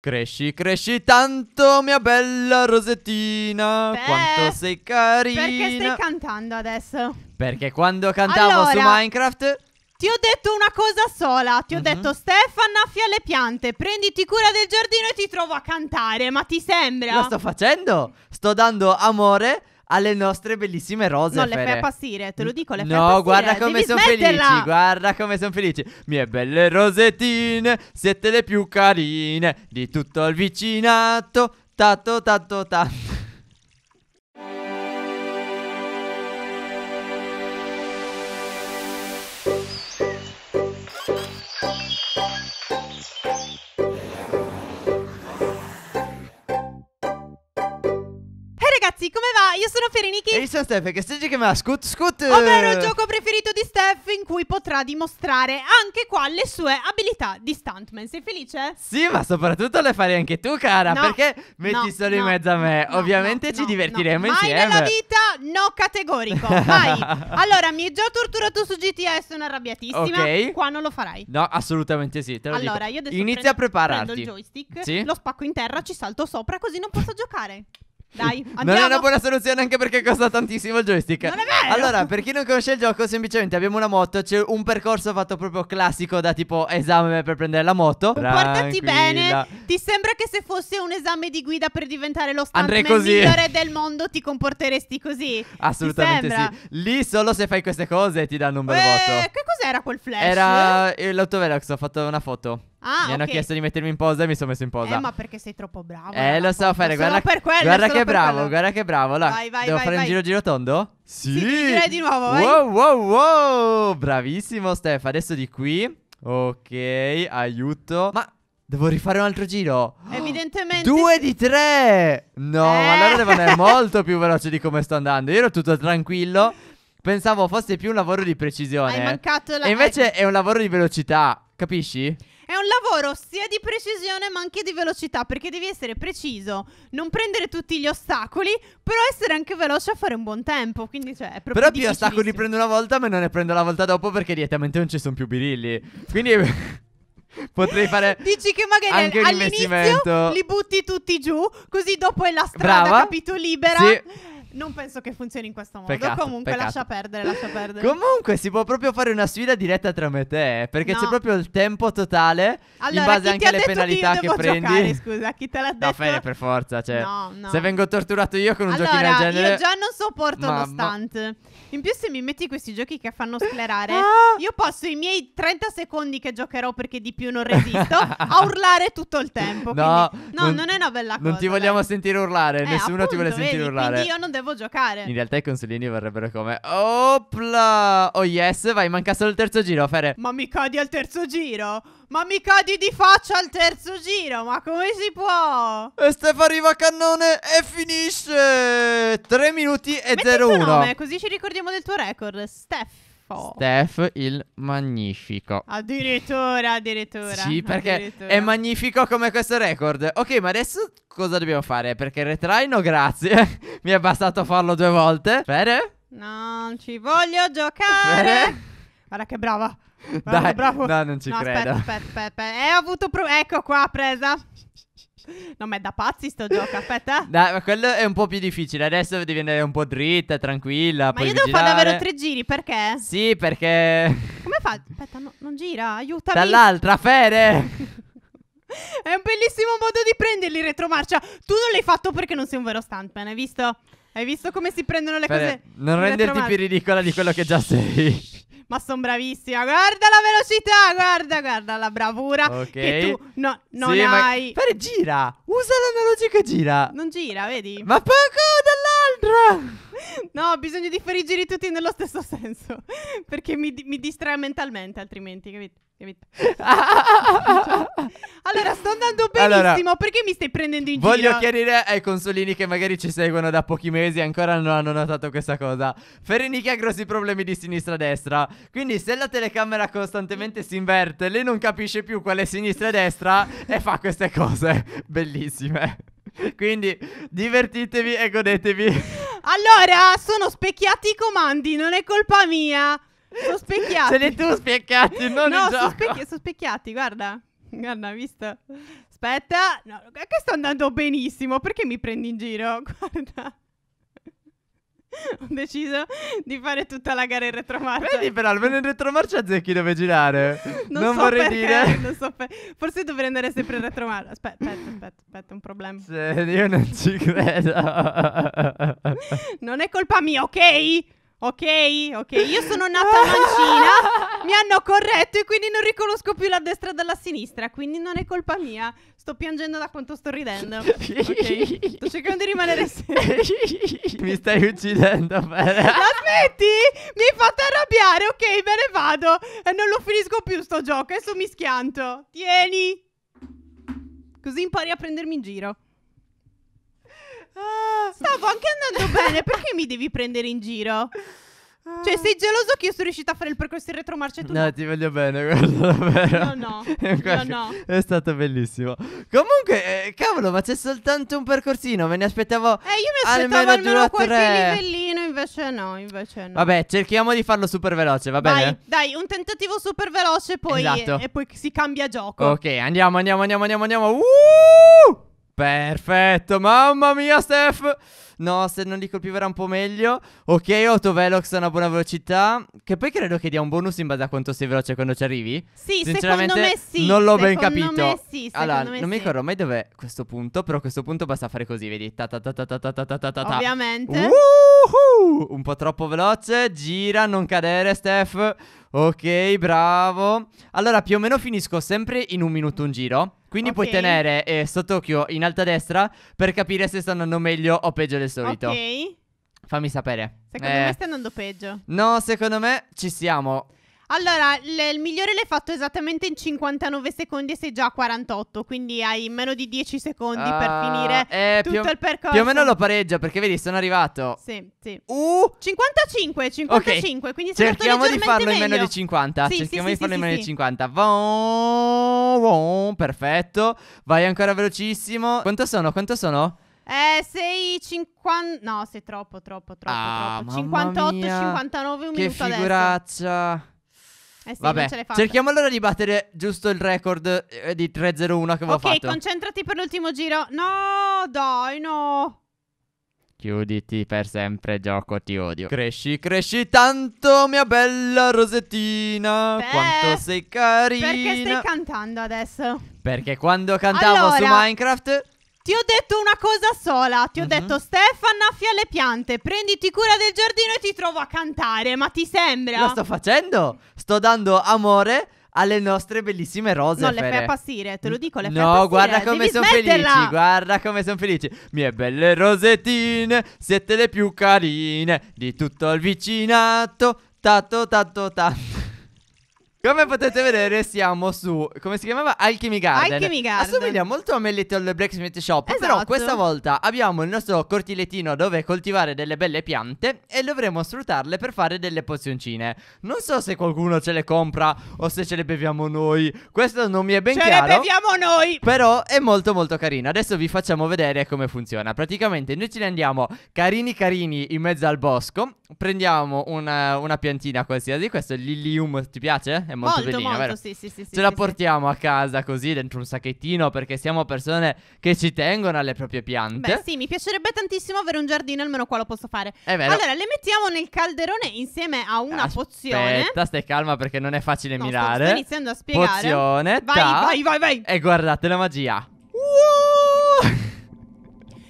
Cresci, cresci tanto, mia bella rosettina. Beh, quanto sei carina. Perché stai cantando adesso? Perché quando cantavo allora, su Minecraft. Ti ho detto una cosa sola. Ti ho uh mhm. -huh. detto, Steph, annaffia le piante. Prenditi cura del giardino e ti trovo a cantare. Ma ti sembra? Lo sto facendo. Sto dando amore alle nostre bellissime rose. Non le fai appassire, te lo dico, le fai no, appassire. No, guarda come sono felici, guarda come sono felici. Mie belle rosettine, siete le più carine di tutto il vicinato. Tatto, tatto, tatto. io sono Fereniki. E io sono Steph, che stai chiamando Scoot Scoot. Ovvero il eh. gioco preferito di Steph in cui potrà dimostrare anche qua le sue abilità di stuntman. Sei felice? Sì, ma soprattutto le fai anche tu, cara, no, perché metti no, solo no, in mezzo a me. Ovviamente ci divertiremo no. Mai insieme. nella vita no categorico, Vai. allora, mi hai già torturato su GTA e sono arrabbiatissima. Ok. Qua non lo farai. No, assolutamente sì, te lo allora, dico. io adesso Inizia prendo, a prepararti. prendo il joystick, sì? lo spacco in terra, ci salto sopra così non posso giocare. Dai, andiamo. Non è una buona soluzione anche perché costa tantissimo il joystick. Non è vero. Allora, per chi non conosce il gioco, semplicemente abbiamo una moto, c'è un percorso fatto proprio classico da tipo esame per prendere la moto. Portati bene. Ti sembra che se fosse un esame di guida per diventare lo stuntman migliore del mondo ti comporteresti così? Assolutamente sì. Lì solo se fai queste cose ti danno un bel eh, voto. Che cos'era quel flash? Era eh, l'autovelox, ho fatto una foto. Ah, mi hanno okay. chiesto di mettermi in posa e mi sono messo in posa. Eh, ma perché sei troppo bravo. Eh, lo so fare. Guarda, guarda, quello, guarda che bravo, quello. guarda che bravo. Là. Vai, vai, Devo vai, fare vai. un giro giro tondo? Sì. sì di nuovo, vai. Wow, wow, wow. Bravissimo, Steph. Adesso di qui. Ok, aiuto. Ma devo rifare un altro giro. Evidentemente. Due di tre. No, eh. allora devo andare molto più veloce di come sto andando. Io ero tutto tranquillo. Pensavo fosse più un lavoro di precisione. Hai mancato la... E invece eh. è un lavoro di velocità. Capisci? È un lavoro sia di precisione ma anche di velocità, perché devi essere preciso, non prendere tutti gli ostacoli, però essere anche veloce a fare un buon tempo. Quindi, cioè, è proprio Però più ostacoli prendo una volta, ma non ne prendo la volta dopo perché direttamente non ci sono più birilli. Quindi... Potrei fare. Dici che magari all'inizio li butti tutti giù, così dopo è la strada, Brava. capito? Libera. Sì. Non penso che funzioni in questo modo. Peccato, Comunque, peccato. lascia perdere, lascia perdere. Comunque, si può proprio fare una sfida diretta tra me e te. Eh, perché no. c'è proprio il tempo totale. Allora, in base anche alle penalità che prendi. Giocare, scusa, chi te l'ha detto? No, Fede, per forza. Cioè, no, no. Se vengo torturato io con un allora, giochino del genere. Io già non sopporto ma, uno stunt. Ma... In più, se mi metti questi giochi che fanno ah! sclerare, ah! io posso i miei 30 secondi che giocherò perché di più non resisto a urlare tutto il tempo. No, quindi, no non, non, è una bella cosa. Non ti vogliamo dai. sentire urlare. Eh, nessuno appunto, ti vuole sentire vedi, urlare. Quindi io non devo volevo giocare. In realtà i consolini vorrebbero come Opla! Oh yes, vai, manca solo il terzo giro, Fere. Ma mi cadi al terzo giro? Ma mi cadi di faccia al terzo giro, ma come si può? E Stefano arriva a cannone e finisce! 3 minuti e 0-1. così ci ricordiamo del tuo record, Steph. Fo. Steph il magnifico. Addirittura, addirittura. Sì, perché addirittura. è magnifico come questo record. Ok, ma adesso cosa dobbiamo fare? Perché il retraino, grazie. Mi è bastato farlo due volte. Fere? Non ci voglio giocare. Fere? Guarda che brava. Dai, bravo. No, non ci no, credo. Aspetta, aspetta, aspetta. aspetta. Eh, ho avuto pro- ecco qua, presa. No, ma è da pazzi sto gioco, aspetta. Dai, ma quello è un po' più difficile. Adesso devi andare un po' dritta, tranquilla. Ma io devo fare davvero tre giri, perché? Sì, perché. Come fa? Aspetta, no, non gira, aiutami. Dall'altra, Fede. È un bellissimo modo di prenderli retromarcia. Tu non l'hai fatto perché non sei un vero stuntman, hai visto? Hai visto come si prendono le Fede, cose? Non renderti più ridicola di quello che già sei ma sono bravissima. Guarda la velocità, guarda, guarda la bravura. Ok. Che tu no, non sì, hai. Ma... Fare gira. Usa l'analogico gira. Non gira, vedi? Ma poco birra! No, ho bisogno di fare i giri tutti nello stesso senso. Perché mi, mi distrae mentalmente, altrimenti, capito? capito? allora, sto andando benissimo. Allora, perché mi stai prendendo in voglio giro? Voglio chiarire ai consolini che magari ci seguono da pochi mesi e ancora non hanno notato questa cosa. Ferenica ha grossi problemi di sinistra-destra. Quindi, se la telecamera costantemente si inverte, lei non capisce più quale è sinistra e destra e fa queste cose bellissime. Quindi divertitevi e godetevi. Allora, sono specchiati i comandi, non è colpa mia. Sono specchiati. Ce li tu specchiati, non no, il gioco. specchi- sono specchiati, guarda. Guarda, visto? Aspetta, no, che sta andando benissimo, perché mi prendi in giro? Guarda. ho deciso di fare tutta la gara in retromarcia. Vedi però, almeno in retromarcia Zecchi dove girare. Non, non so vorrei perché, dire. Non so per... Forse dovrei andare sempre in retromarcia. Aspetta, aspetta, aspetta, aspetta, un problema. Se io non ci credo. non è colpa mia, ok? Ok, ok, io sono nata Mancina, mi hanno corretto e quindi non riconosco più la destra dalla sinistra, quindi non è colpa mia. Sto piangendo da quanto sto ridendo. Ok, sto cercando di rimanere serio. mi stai uccidendo, Fede. La smetti? Mi hai fatto arrabbiare, ok, me ne vado. E non lo finisco più sto gioco, adesso mi schianto. Tieni. Così impari a prendermi in giro. Ah, stavo anche andando bene, perché mi devi prendere in giro? Cioè, sei geloso che io sono riuscita a fare il percorso in retromarcia e tu no? no? ti voglio bene, guarda davvero. No, no. no, no. È stato bellissimo. Comunque, eh, cavolo, ma c'è soltanto un percorsino, me ne aspettavo Eh, io mi aspettavo almeno, almeno qualche tre. livellino, invece no, invece no. Vabbè, cerchiamo di farlo super veloce, va bene? dai, un tentativo super veloce poi, esatto. e, e poi si cambia gioco. Ok, andiamo, andiamo, andiamo, andiamo, andiamo. Uh! Perfetto, mamma mia Steph No, se non li colpiverà un po' meglio Ok, Autovelox ha una buona velocità Che poi credo che dia un bonus in base a quanto sei veloce quando ci arrivi Sì, Sinceramente, secondo me sì non l'ho ben capito me sì, Allora, me non mi ricordo mai dov'è questo punto Però a questo punto basta fare così, vedi ta ta ta ta ta ta ta ta ta Ovviamente uh! Uhuh! Un po' troppo veloce. Gira, non cadere, Steph. Ok, bravo. Allora, più o meno finisco sempre in un minuto un giro. Quindi okay. puoi tenere eh, sott'occhio in alta destra per capire se sta andando meglio o peggio del solito. Ok. Fammi sapere. Secondo eh. me sta andando peggio. No, secondo me ci siamo. Allora, l- il migliore l'hai fatto esattamente in 59 secondi e sei già a 48, quindi hai meno di 10 secondi per ah, finire eh, tutto più, il percorso. Più o meno lo pareggio, perché vedi, sono arrivato. Sì, sì. Uh, 55, 55, quindi sei andato cerchiamo di leggermente farlo in meno di 50. Sì, sì, cerchiamo sì, di sì, farlo in sì, meno di 50. Vom, vom, perfetto. Vai ancora velocissimo. Quanto sono? Quanto sono? Eh, sei 50... No, sei troppo, troppo, troppo, Ah, troppo. 58, mia. 59, un che minuto adesso. figuraccia. Eh sì, Vabbè, cerchiamo allora di battere giusto il record eh, di 3-0-1 che avevo okay, fatto. Ok, concentrati per l'ultimo giro. No, dai, no. Chiuditi per sempre, gioco, ti odio. Cresci, cresci tanto, mia bella Rosettina. Beh, quanto sei carina. Perché stai cantando adesso? Perché quando cantavo allora, su Minecraft ti ho detto una cosa sola. Ti ho mm-hmm. detto, Stefan, affia le piante, prenditi cura del giardino e ti trovo a cantare. Ma ti sembra? Lo sto facendo. Sto dando amore alle nostre bellissime rose. Non le fai appassire, te lo dico, le no, fai appassire. No, guarda come sono felici, guarda come sono felici. Mie belle rosettine, siete le più carine di tutto il vicinato. Tanto, tanto, tanto. Come potete vedere, siamo su. Come si chiamava? Alchemy Garden. Alchemy Garden. Assomiglia molto a Melitol Blacksmith Shop. Esatto. Però questa volta abbiamo il nostro cortilettino dove coltivare delle belle piante e dovremo sfruttarle per fare delle pozioncine. Non so se qualcuno ce le compra o se ce le beviamo noi. Questo non mi è ben ce chiaro. Ce le beviamo noi. Però è molto, molto carino. Adesso vi facciamo vedere come funziona. Praticamente noi ce ne andiamo carini, carini in mezzo al bosco prendiamo una, eh, una, piantina qualsiasi. Questo è l'Ilium, ti piace? È molto, molto bellino, molto, vero? Sì, sì, sì, Ce sì, la sì, portiamo sì. a casa così dentro un sacchettino perché siamo persone che ci tengono alle proprie piante. Beh, sì, mi piacerebbe tantissimo avere un giardino, almeno qua lo posso fare. È vero. Allora, le mettiamo nel calderone insieme a una Aspetta, pozione. Aspetta, stai calma perché non è facile no, mirare. Sto, sto iniziando a spiegare. Pozione, vai, ta, vai, vai, vai. E guardate la magia.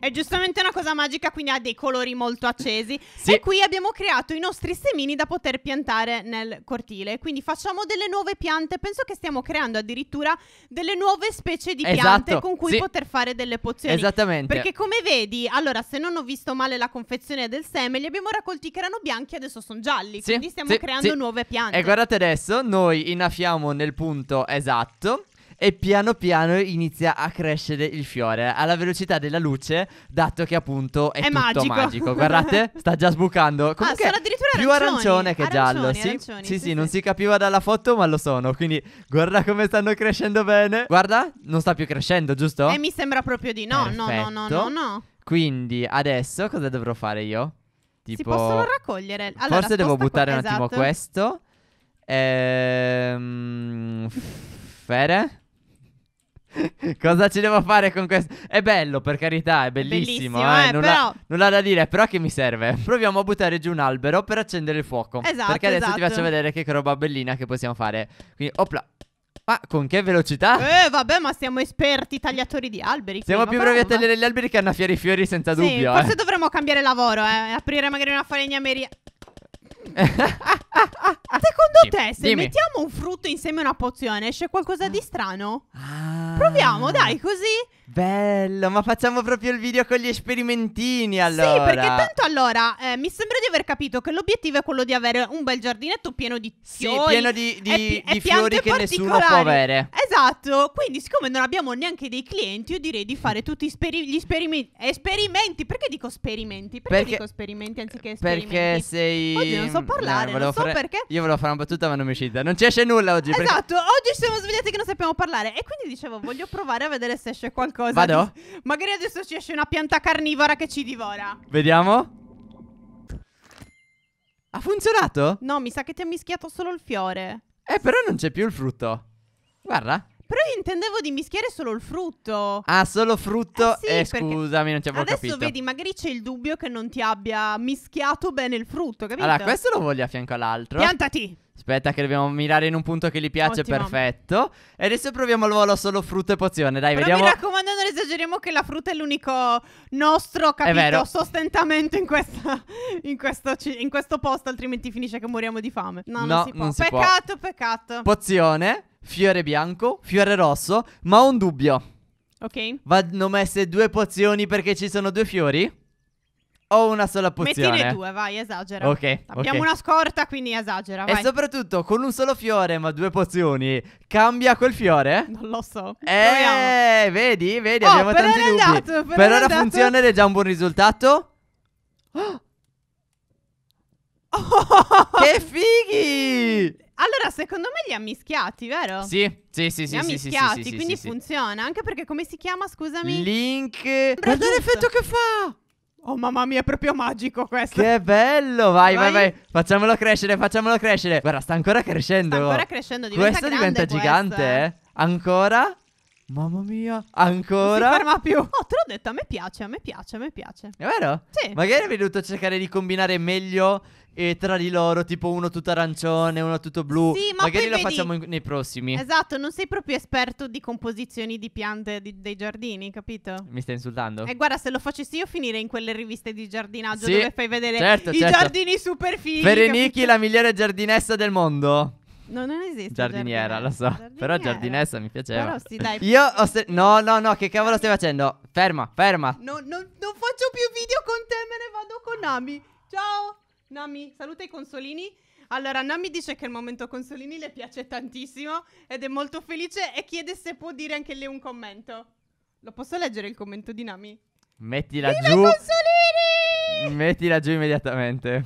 È giustamente una cosa magica, quindi ha dei colori molto accesi. Sì. E qui abbiamo creato i nostri semini da poter piantare nel cortile. Quindi facciamo delle nuove piante. Penso che stiamo creando addirittura delle nuove specie di piante esatto. con cui sì. poter fare delle pozioni. Esattamente. Perché come vedi, allora, se non ho visto male la confezione del seme, li abbiamo raccolti che erano bianchi e adesso sono gialli. Sì. Quindi stiamo creando nuove piante. E guardate adesso, noi innaffiamo nel punto esatto e piano piano inizia a crescere il fiore alla velocità della luce, dato che appunto è, è tutto magico. magico. Guardate, sta già sbucando. Ah, Comunque, ah, più arancione che giallo. Arancioni, sì? Arancioni, sì, sì, sì, non si capiva dalla foto, ma lo sono. Quindi guarda come stanno crescendo bene. Guarda, non sta più crescendo, giusto? E eh, mi sembra proprio di no. Perfetto. No, no, no, no, no. Quindi adesso cosa dovrò fare io? Tipo, si possono raccogliere. Allora, forse devo buttare qua, un esatto. attimo questo. Ehm, fere. Cosa ci devo fare con questo? È bello, per carità, è bellissimo. bellissimo eh, eh, nulla, però... nulla, da dire, però che mi serve? Proviamo a buttare giù un albero per accendere il fuoco. Esatto. Perché adesso esatto. ti faccio vedere che roba bellina che possiamo fare. Quindi, opla. Ma con che velocità? Eh, vabbè, ma siamo esperti tagliatori di alberi. Siamo prima, più bravi a tagliare gli alberi che a annaffiare i fiori, senza sì, dubbio. Forse eh. dovremmo cambiare lavoro, eh. Aprire magari una falegnameria. Secondo Dimmi. te, se Dimmi. mettiamo un frutto insieme a una pozione, esce qualcosa di strano? Ah proviamo, mm. dai, così. Bello, ma facciamo proprio il video con gli esperimentini allora. Sì, perché tanto allora eh, mi sembra di aver capito che l'obiettivo è quello di avere un bel giardinetto pieno di fiori. Sì, pieno di, di, e pi- di fiori che nessuno può avere. Esatto, quindi siccome non abbiamo neanche dei clienti, io direi di fare tutti speri- gli esperimenti. Esperimenti, perché dico esperimenti? Perché, perché dico esperimenti anziché eh, esperimenti? Perché sei... Oggi non so mm, parlare, no, non so fare... perché. Io volevo fare una battuta ma non mi è uscita. Non ci esce nulla oggi. Esatto, perché... oggi siamo svegliati che non sappiamo parlare. E quindi dicevo, voglio provare a vedere se esce qualcosa. Vado? Di... Magari adesso ci esce una pianta carnivora che ci divora. Vediamo. Ha funzionato? No, mi sa che ti ha mischiato solo il fiore. Eh, però non c'è più il frutto. Guarda. Però io intendevo di mischiare solo il frutto. Ah, solo frutto? Eh, sì, eh scusami, non ci avevo adesso capito. Adesso vedi, magari c'è il dubbio che non ti abbia mischiato bene il frutto, capito? Allora, questo lo voglio a fianco all'altro. Piantati! Aspetta che dobbiamo mirare in un punto che gli piace, Ottimo. perfetto. E adesso proviamo al volo solo frutto e pozione, dai, Però vediamo. mi raccomando, non esageriamo che la frutta è l'unico nostro, capito, sostentamento in, questa, in, questo, in, questo, posto, altrimenti finisce che moriamo di fame. No, no non si può. Non si peccato, può. peccato. Pozione fiore bianco, fiore rosso, ma ho un dubbio. Ok. Vanno messe due pozioni perché ci sono due fiori? O una sola pozione? Mettine due, vai, esagera. Ok. Abbiamo okay. una scorta, quindi esagera. Vai. E soprattutto con un solo fiore, ma due pozioni, cambia quel fiore? Non lo so. Eh, Proviamo. vedi, vedi, oh, abbiamo tanti dubbi. Andato, per, ora funziona ed è già un buon risultato. Oh! che fighi! Allora, secondo me li ha mischiati, vero? Sì, sì, sì, sì. Li ha sì, mischiati, sì, sì, quindi funziona. Anche perché come si chiama, scusami? Link. Guarda l'effetto che fa! Oh mamma mia, è proprio magico questo. Che bello, vai, vai, vai, Facciamolo crescere, facciamolo crescere. Guarda, sta ancora crescendo. Sta ancora crescendo, diventa Questo diventa questo. gigante, eh. eh. Ancora? Mamma mia, ancora? Non si ferma più. Oh, te l'ho detto, a me piace, a me piace, a me piace. È vero? Sì. Magari avrei dovuto cercare di combinare meglio eh, tra di loro, tipo uno tutto arancione, uno tutto blu. Sì, ma Magari lo vedi... facciamo in... nei prossimi. Esatto, non sei proprio esperto di composizioni di piante di, dei giardini, capito? Mi stai insultando? E eh, guarda, se lo facessi io finire in quelle riviste di giardinaggio sì, dove fai vedere certo, i certo. giardini super fighi. Verenichi, la migliore giardinessa del mondo. No, non esiste. Giardiniera, giardiniera. lo so. Giardiniera. Però giardinessa mi piaceva. Però sì, dai. Io ho. Se- no, no, no, che cavolo stai facendo? Ferma, ferma. No, no, non faccio più video con te, me ne vado con Nami. Ciao, Nami. Saluta i consolini. Allora, Nami dice che il momento consolini le piace tantissimo ed è molto felice e chiede se può dire anche lei un commento. Lo posso leggere il commento di Nami? Mettila Viva giù. Consolini! Mettila giù immediatamente.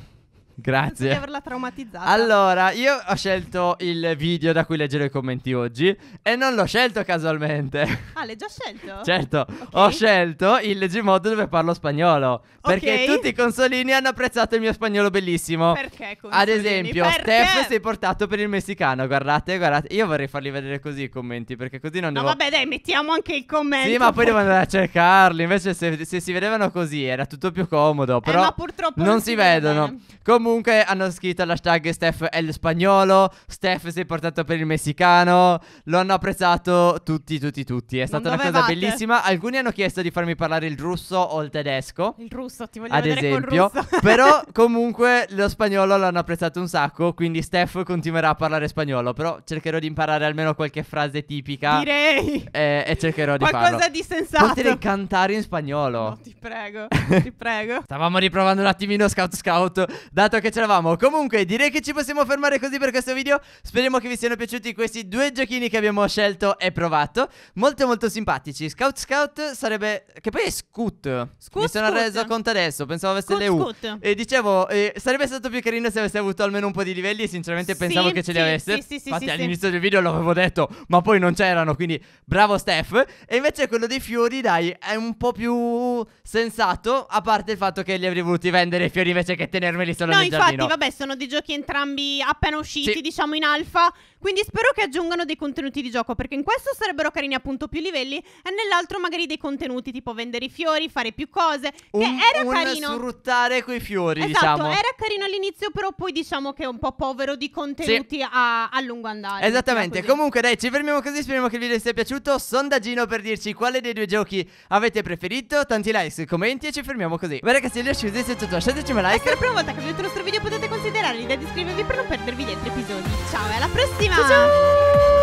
Grazie. di averla traumatizzata. Allora, io ho scelto il video da cui leggere i commenti oggi e non l'ho scelto casualmente. Ah, l'hai già scelto? certo, okay. ho scelto il Legimodo dove parlo spagnolo. Perché okay. tutti i consolini hanno apprezzato il mio spagnolo bellissimo. Perché? Consolini? Ad esempio, perché? Steph si è portato per il messicano. Guardate, guardate. Io vorrei farli vedere così i commenti perché così non devo... No, vabbè, dai, mettiamo anche il commento. Sì, ma poi devo andare a cercarli. Invece se, se si vedevano così era tutto più comodo. Eh, però eh, non, non si, vedono. Comunque comunque hanno scritto l'hashtag Steph è il spagnolo, Steph si è portato per il messicano, lo hanno apprezzato tutti, tutti, tutti. È stata una cosa bellissima. Alcuni hanno chiesto di farmi parlare il russo o il tedesco. Il russo, ti voglio ad esempio. però comunque lo spagnolo l'hanno apprezzato un sacco, quindi Steph continuerà a parlare spagnolo, però cercherò di imparare almeno qualche frase tipica. Direi. E, eh, e cercherò di Qualcosa farlo. Qualcosa di sensato. Potrei cantare in spagnolo. No, ti prego, ti prego. Stavamo riprovando un attimino Scout Scout. dato Peccato che ce l'avamo Comunque direi che ci possiamo fermare così per questo video Speriamo che vi siano piaciuti questi due giochini che abbiamo scelto e provato Molto molto simpatici Scout Scout sarebbe... Che poi è Scoot, scoot Mi sono scoot. reso conto adesso Pensavo avesse scoot, le U scoot. E dicevo eh, Sarebbe stato più carino se avesse avuto almeno un po' di livelli E sinceramente sì, pensavo che ce li avesse sì, sì, Infatti all'inizio del video l'avevo detto Ma poi non c'erano Quindi bravo Steph E invece quello dei fiori dai È un po' più sensato A parte il fatto che li avrei voluti vendere i fiori invece che tenermeli solo no, infatti, vabbè, sono dei giochi entrambi appena usciti, sì. diciamo in alfa. Quindi spero che aggiungano dei contenuti di gioco, perché in questo sarebbero carini appunto più livelli, e nell'altro magari dei contenuti tipo vendere i fiori, fare più cose. Che un, era un carino. sfruttare quei fiori, esatto, diciamo. era carino all'inizio, però poi diciamo che è un po' povero di contenuti sì. a, a, lungo andare. Esattamente. Diciamo Comunque, dai, ci fermiamo così. Speriamo che il video vi sia piaciuto. Sondaggino per dirci quale dei due giochi avete preferito. Tanti likes, commenti e ci fermiamo così. Beh, ragazzi, le ho scuse, se tutto, lasciateci un like. È la prima volta che vi trovo nostro video potete considerare l'idea di iscrivervi per non perdervi gli altri episodi. Ciao e alla prossima! ciao! ciao!